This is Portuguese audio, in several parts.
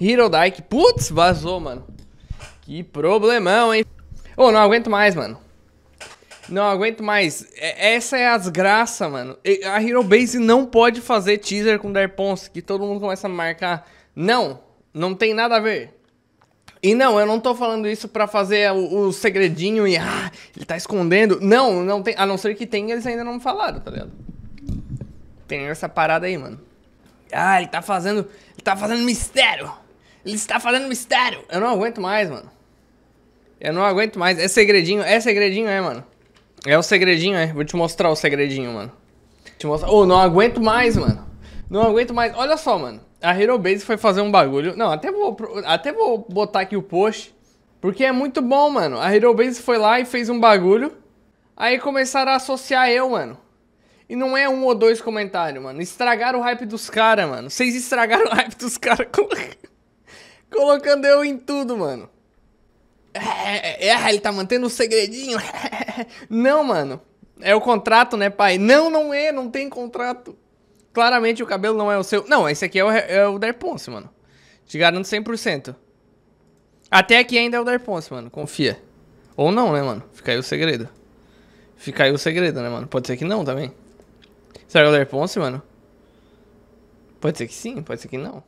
Hirodike. Putz, vazou, mano. Que problemão, hein? Ô, oh, não aguento mais, mano. Não aguento mais. É, essa é a desgraça, mano. A Hero Base não pode fazer teaser com Darpons, que todo mundo começa a marcar. Não, não tem nada a ver. E não, eu não tô falando isso pra fazer o, o, segredinho e ah, ele tá escondendo. Não, não tem. A não ser que tenha, eles ainda não falaram, tá ligado? Tem essa parada aí, mano. Ah, ele tá fazendo. Ele tá fazendo mistério. Ele está fazendo mistério. Eu não aguento mais, mano. Eu não aguento mais. É segredinho, é segredinho, é, mano. É o segredinho, é. Vou te mostrar o segredinho, mano. Te mostrar. Ô, oh, não aguento mais, mano. Não aguento mais. Olha só, mano. A Hero Base foi fazer um bagulho. Não, até vou, até vou botar aqui o post. Porque é muito bom, mano. A Hero Base foi lá e fez um bagulho. Aí começaram a associar eu, mano. E não é um ou dois comentários, mano. Estragaram o hype dos caras, mano. Vocês estragaram o hype dos caras Colocando eu em tudo, mano. É, é, é ele tá mantendo um segredinho. Não, mano. É o contrato, né, pai? Não, não é, não tem contrato. Claramente o cabelo não é o seu. Não, esse aqui é o, é o Der Ponce, mano. Te garanto 100%. Até aqui ainda é o Der Ponce, mano. Confia. Ou não, né, mano? Fica aí o segredo. Fica aí o segredo, né, mano? Pode ser que não também. Será que é o Der Ponce, mano? Pode ser que sim, pode ser que não.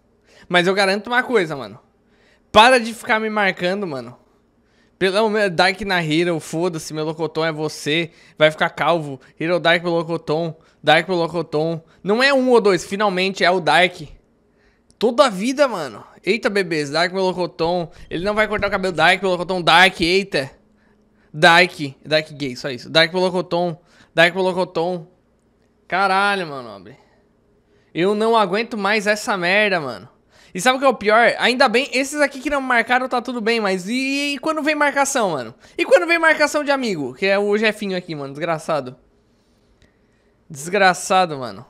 Mas eu garanto uma coisa, mano. Para de ficar me marcando, mano. Pelo Dark na Hero, foda-se, Melocoton é você. Vai ficar calvo. Hero Dark Melocoton, Dark Melocoton. Não é um ou dois, finalmente é o Dark. Toda a vida, mano. Eita, bebês, Dark Melocoton. Ele não vai cortar o cabelo, Dark Melocoton, Dark, eita. Dark, Dark gay, só isso. Dark Melocoton, Dark Melocoton. Caralho, mano, Eu não aguento mais essa merda, mano. E sabe o que é o pior? Ainda bem, esses aqui que não marcaram tá tudo bem, mas e, e quando vem marcação, mano? E quando vem marcação de amigo? Que é o Jefinho aqui, mano, desgraçado. Desgraçado, mano.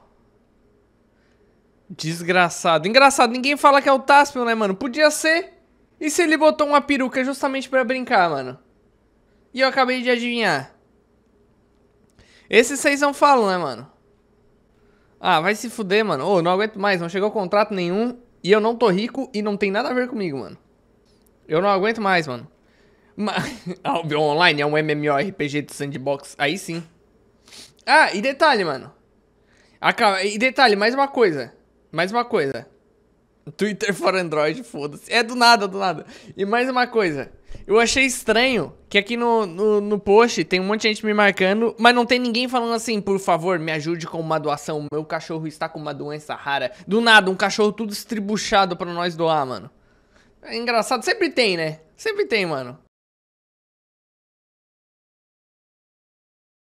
Desgraçado. Engraçado, ninguém fala que é o Taspion, né, mano? Podia ser. E se ele botou uma peruca justamente pra brincar, mano? E eu acabei de adivinhar. Esses seis não falam, né, mano? Ah, vai se fuder, mano. Ô, oh, não aguento mais, não chegou contrato nenhum. E eu não tô rico e não tem nada a ver comigo, mano. Eu não aguento mais, mano. Mas... Albion ah, Online é um MMORPG de sandbox. Aí sim. Ah, e detalhe, mano. Acaba... E detalhe, mais uma coisa. Mais uma coisa. Twitter for Android, foda-se. É do nada, do nada. E mais uma coisa. Eu achei estranho que aqui no, no, no, post tem um monte de gente me marcando, mas não tem ninguém falando assim, por favor, me ajude com uma doação. Meu cachorro está com uma doença rara. Do nada, um cachorro tudo estribuchado pra nós doar, mano. É engraçado, sempre tem, né? Sempre tem, mano.